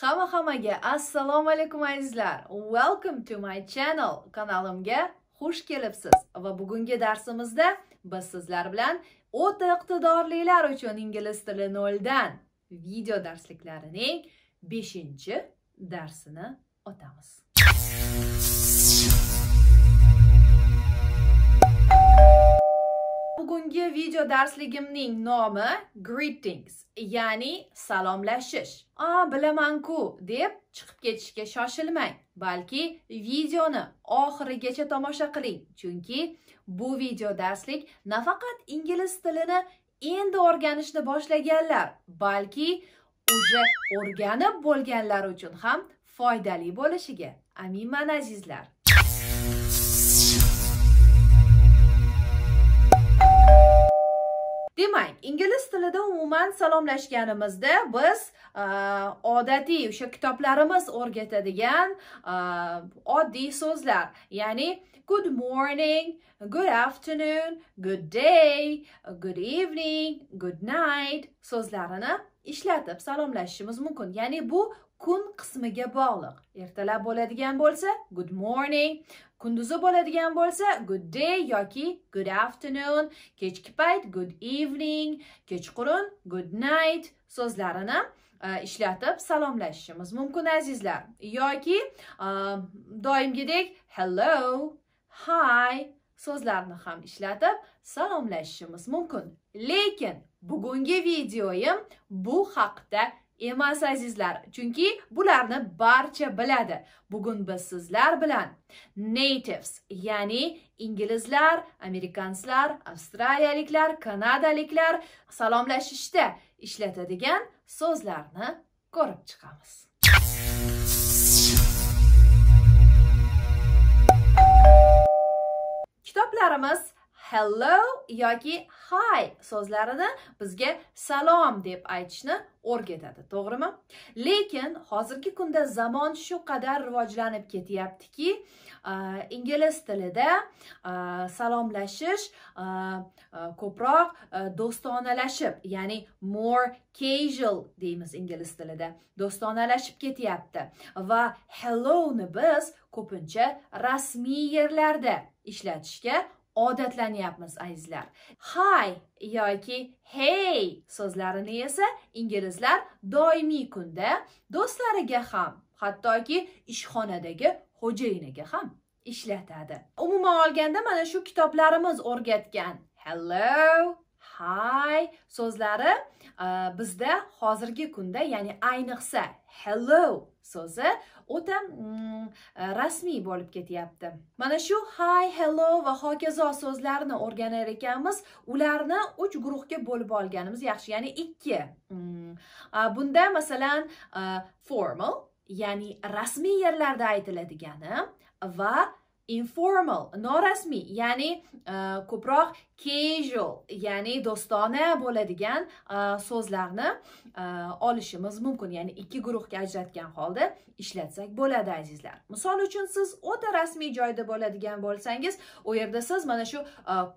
Hamma hammaga assalomu alaykum azizlar. Welcome to my channel. Kanalimga xush kelibsiz va bugungi darsimizda biz sizlar bilan o'ta iqtidorlilar uchun ingliz tili 0 dan video darsliklarining 5 darsini o'tamiz. bugungi video darsligimning nomi greetings ya'ni salomlashish a bilamanku deb chiqib ketishga shoshilmang balki videoni oxirigacha tomosha qiling chunki bu video darslik nafaqat ingliz tilini endi o'rganishni boshlaganlar balki уже o'rganib bo'lganlar uchun ham foydali bo'lishiga aminman azizlar demak ingliz tilida umuman salomlashganimizda biz e, odatiy o'sha kitoblarimiz o'rgatadigan e, oddiy so'zlar ya'ni good morning good afternoon good day good evening good night so'zlarini ishlatib salomlashishimiz mumkin ya'ni bu kun qismiga bog'liq ertalab bo'ladigan bo'lsa good morning kunduzi bo'ladigan bo'lsa good day yoki good afternoon kechki payt good evening kechqurun good night so'zlarini e, ishlatib salomlashishimiz mumkin azizlar yoki e, doimgidek hello hi so'zlarni ham ishlatib salomlashishimiz mumkin lekin bugungi videoyim bu haqda emas azizlar chunki bularni barcha biladi bugun biz sizlar bilan natives ya'ni inglizlar amerikanslar avstraliyaliklar kanadaliklar salomlashishda ishlatadigan so'zlarni ko'rib chiqamiz hello yoki hi so'zlarini bizga salom deb aytishni o'rgatadi to'g'rimi lekin hozirgi kunda zamon shu qadar rivojlanib ketyaptiki ingliz tilida salomlashish ko'proq do'stonalashib ya'ni more casual deymiz ingliz tilida do'stonalashib ketyapti va hello ni biz ko'pincha rasmiy yerlarda ishlatishga odatlanyapmiz azizlar hi yoki hey so'zlarini esa inglizlar doimiy kunda do'stlariga ham hattoki ishxonadagi xo'jayiniga ham ishlatadi umuman olganda mana shu kitoblarimiz o'rgatgan hello hi so'zlari e, bizda hozirgi kunda ya'ni ayniqsa hello so'zi o'ta mm, e, rasmiy bo'lib ketyapti mana shu hi hello va hokazo so'zlarini o'rganar ekanmiz ularni uch guruhga bo'lib olganimiz yaxshi ya'ni ikki mm, e, bunda masalan formal ya'ni rasmiy yerlarda aytiladigani va informal norasmiy ya'ni uh, ko'proq casual ya'ni do'stona bo'ladigan uh, so'zlarni uh, olishimiz mumkin ya'ni ikki guruhga ajratgan holda ishlatsak bo'ladi azizlar misol uchun siz o'ta rasmiy joyda bo'ladigan bo'lsangiz u yerda siz mana shu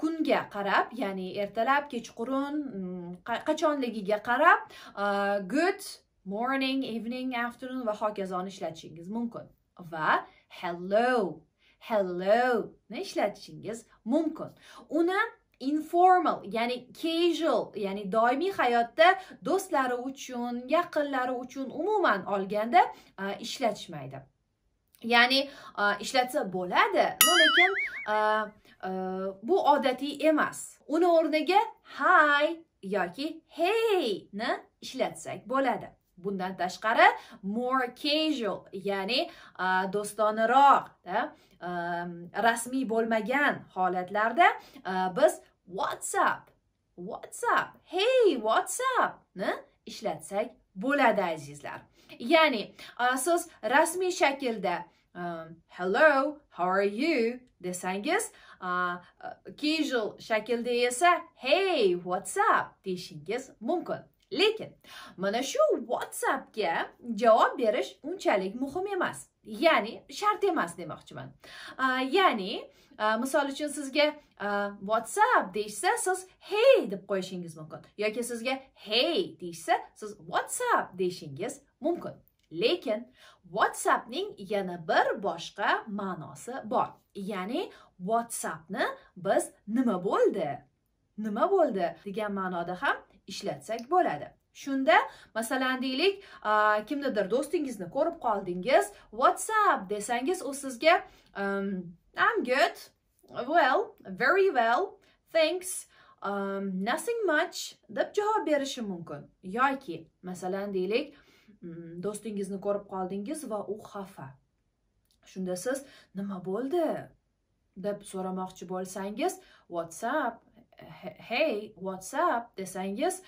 kunga qarab ya'ni ertalab kechqurun mm, qachonligiga qarab good morning evening afternoon va hokazo ishlatishingiz mumkin va hello hello ni ishlatishingiz mumkin uni informal ya'ni casual ya'ni doimiy hayotda do'stlari uchun yaqinlari uchun umuman olganda ishlatishmaydi ya'ni ishlatsa bo'ladi lekin bu odatiy emas uni o'rniga hi yoki hey ni ishlatsak bo'ladi bundan tashqari more casual ya'ni do'stonaroq rasmiy bo'lmagan holatlarda biz whatsapp whatsapp hey whatsappni ishlatsak bo'ladi azizlar ya'ni siz rasmiy shaklda hello how are you desangiz casual shaklda esa hey what's up deyishingiz mumkin lekin mana shu whatsappga javob berish unchalik muhim emas ya'ni shart emas demoqchiman ya'ni misol uchun sizga whatsapp deyishsa siz hey deb qo'yishingiz mumkin yoki sizga hey deyishsa siz whatsapp deyishingiz mumkin lekin whatsappning yana bir boshqa ma'nosi bor ya'ni whatsappni biz nima bo'ldi nima bo'ldi degan ma'noda ham ishlatsak bo'ladi shunda masalan deylik kimnidir do'stingizni ko'rib qoldingiz whatsapp desangiz u sizga um, i'm good well very well thanks um, nothing much deb javob berishi mumkin yoki masalan deylik mm, do'stingizni ko'rib qoldingiz va u xafa shunda siz nima bo'ldi deb so'ramoqchi bo'lsangiz whatsapp hey what's up desangiz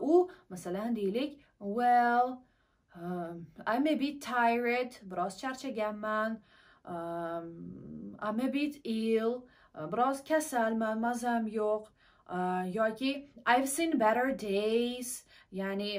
u uh, masalan deylik well um, i'm a bit tired biroz charchaganman um, i'm a bit ill uh, biroz kasalman mazam yo'q uh, yoki i've seen better days ya'ni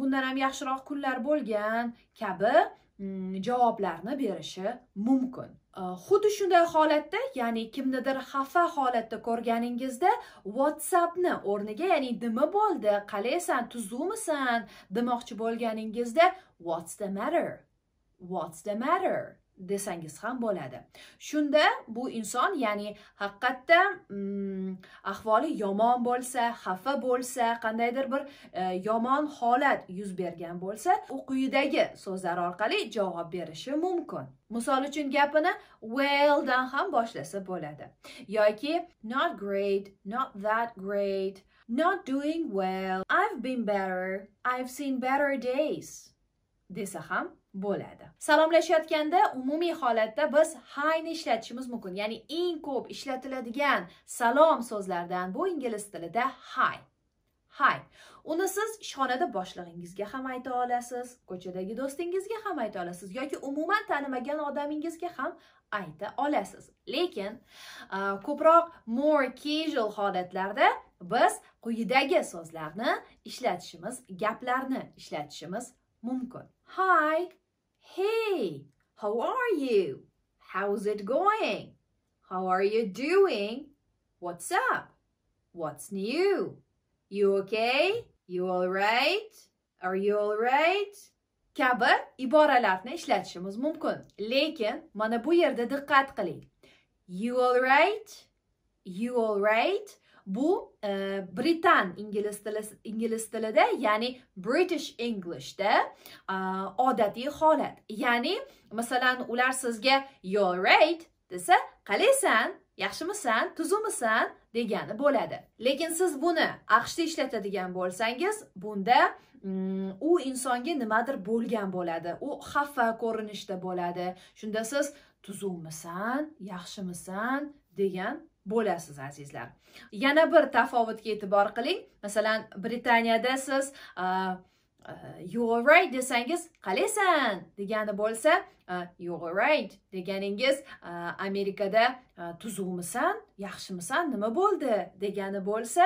bundan ham yaxshiroq kunlar bo'lgan kabi Mm, javoblarni berishi mumkin uh, xuddi shunday holatda ya'ni kimnidir xafa holatda ko'rganingizda whatsappni o'rniga ya'ni nima bo'ldi qalaysan tuzukmisan demoqchi bo'lganingizda what's the matter what's the matter desangiz ham bo'ladi shunda bu inson ya'ni haqiqatda mm, ahvoli yomon bo'lsa xafa bo'lsa qandaydir bir e, yomon holat yuz bergan bo'lsa u quyidagi so'zlar orqali javob berishi mumkin misol uchun gapini well dan ham boshlasa bo'ladi yoki not great not that great not doing well i've been better i've seen better days desa ham bo'ladi salomlashayotganda umumiy holatda biz hayni ishlatishimiz mumkin ya'ni eng ko'p ishlatiladigan salom so'zlardan bu ingliz tilida hi hi uni siz ishxonada boshlig'ingizga ham ayta olasiz ko'chadagi do'stingizga ham ayta olasiz yoki umuman tanimagan odamingizga ham ayta olasiz lekin ko'proq more casual holatlarda biz quyidagi so'zlarni ishlatishimiz gaplarni ishlatishimiz mumkin hi Hey, how are you? How's it going? How are you doing? What's up? What's new? You okay? You alright? Are you alright? kabi iboralarni ishlatishimiz mumkin. Lekin mana bu yerda diqqat qiling. You alright? You alright? bu e, Britan ingliz tili ingliz tilida ya'ni British Englishda odatiy holat. Ya'ni masalan ular sizga you're right desa qalaysan, yaxshimisan, tuzumisan degani bo'ladi. Lekin siz buni AQShda ishlatadigan bo'lsangiz, bunda mm, u insonga nimadir bo'lgan bo'ladi. U xafa ko'rinishda bo'ladi. Shunda siz tuzuvmisan, yaxshimisan degan bo'lasiz azizlar yana bir tafovutga e'tibor qiling masalan britaniyada siz uh, uh, you are right desangiz qalaysan degani bo'lsa uh, you are right deganingiz amerikada tuzuqmisan yaxshimisan nima bo'ldi degani bo'lsa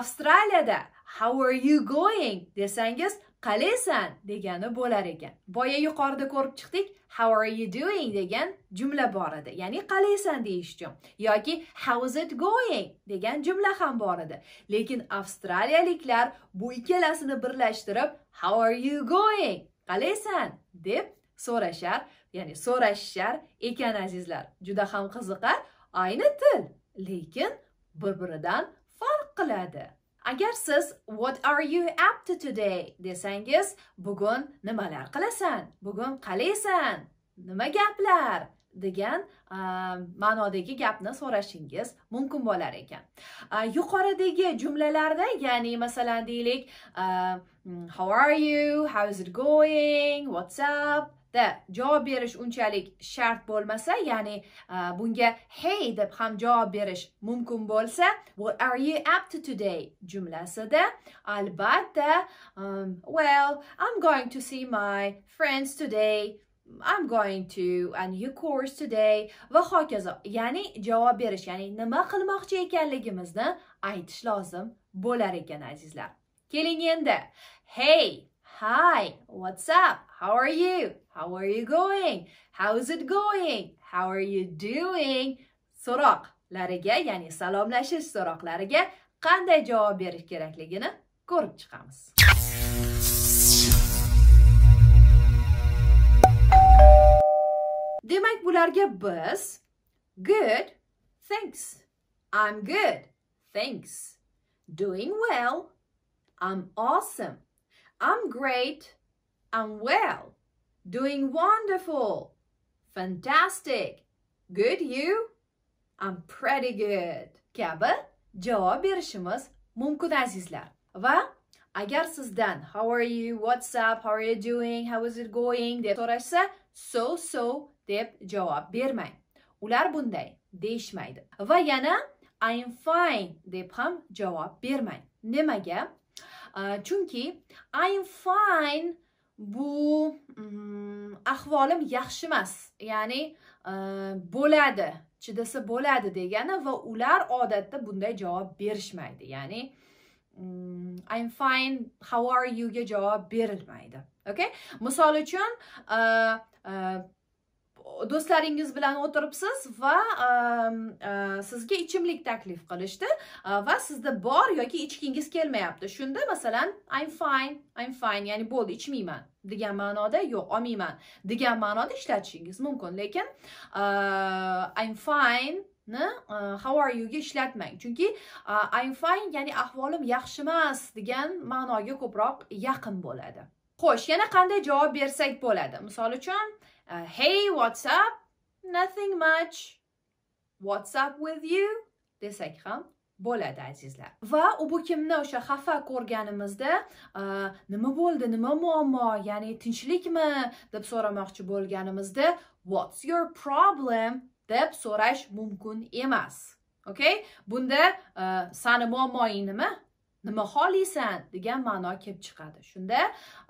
avstraliyada how are you going desangiz qalaysan degani bo'lar ekan boya yuqorida ko'rib chiqdik how are you doing degan jumla bor edi ya'ni qalaysan deyish uchun yoki how is it going degan jumla ham bor edi lekin avstraliyaliklar bu ikkalasini birlashtirib how are you going qalaysan deb so'rashar ya'ni so'rashishar ekan azizlar juda ham qiziqar ayni til lekin bir biridan farq qiladi agar siz what are you up to today desangiz bugun nimalar qilasan bugun qalaysan nima gaplar degan uh, ma'nodagi gapni so'rashingiz mumkin bo'lar ekan uh, yuqoridagi jumlalarda ya'ni masalan deylik uh, mm, how are you how is it going what's up da javob berish unchalik shart bo'lmasa ya'ni bunga hey deb ham javob berish mumkin bo'lsa what are you up to today jumlasida albatta um, well i'm going to see my friends today I'm going to a new course today va hokazo ya'ni javob berish ya'ni nima qilmoqchi ekanligimizni aytish lozim bo'lar ekan azizlar keling endi hey Hi, what's up? How are you? How are you going? How's it going? How are you doing? So'roqlariga, ya'ni salomlashish so'roqlariga qanday javob berish kerakligini ko'rib chiqamiz. Demak, bularga biz good, thanks. I'm good, thanks. Doing well, I'm awesome. I'm great. I'm well. Doing wonderful. Fantastic. Good you? I'm pretty good. kabi javob berishimiz mumkin azizlar. Va agar sizdan how are you, what's up, how are you doing, how is it going deb so'rashsa, so so deb javob bermang. Ular bunday deyishmaydi. Va yana I'm fine deb ham javob bermang. Nimaga? chunki i'm fine bu mm, ahvolim yaxshi emas ya'ni bo'ladi chidasa bo'ladi degani va ular odatda bunday javob berishmaydi ya'ni mm, i'm fine how are you ga javob berilmaydi okay misol uchun do'stlaringiz bilan o'tiribsiz va ehm, ehm, sizga ichimlik taklif qilishdi ehm, va sizda bor yoki ichgingiz kelmayapti shunda masalan i'm fine i'm fine ya'ni bo'ldi ichmayman degan ma'noda yo'q olmayman degan ma'noda ishlatishingiz mumkin lekin i'm fine ni how are youga ishlatmang chunki i'm fine ya'ni ahvolim yaxshi emas degan ma'noga ko'proq yaqin bo'ladi xo'sh yana qanday javob bersak bo'ladi misol uchun Uh, hey, what's up? Nothing much. What's up with you? Desak ham bo'ladi azizlar va u bu kimni o'sha xafa ko'rganimizda uh, nima bo'ldi nima muammo ya'ni tinchlikmi deb so'ramoqchi bo'lganimizda what's your problem deb so'rash mumkin emas okay bunda uh, sani muammoing nima nima xohlaysan degan ma'no kelib chiqadi shunda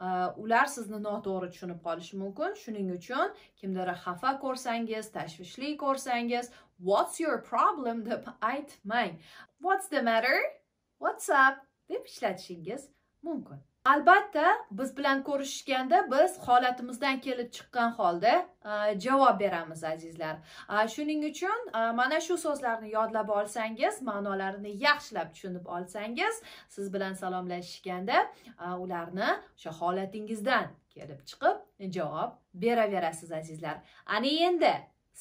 e, ular sizni noto'g'ri tushunib qolishi mumkin shuning uchun kimdir xafa ko'rsangiz tashvishli ko'rsangiz what's your problem deb aytmang what's the matter what's up deb ishlatishingiz mumkin albatta biz bilan ko'rishishganda biz holatimizdan kelib chiqqan holda e, javob beramiz azizlar e, shuning uchun e, mana shu so'zlarni yodlab olsangiz ma'nolarini yaxshilab tushunib olsangiz siz bilan salomlashishganda ularni o'sha holatingizdan kelib chiqib javob beraverasiz azizlar ana endi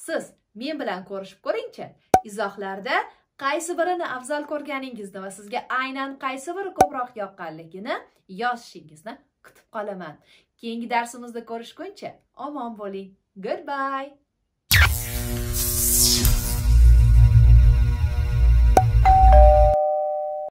siz men bilan ko'rishib ko'ringchi izohlarda qaysi birini afzal ko'rganingizni va sizga aynan qaysi biri ko'proq yoqqanligini yozishingizni kutib qolaman keyingi darsimizda ko'rishguncha omon bo'ling goodbye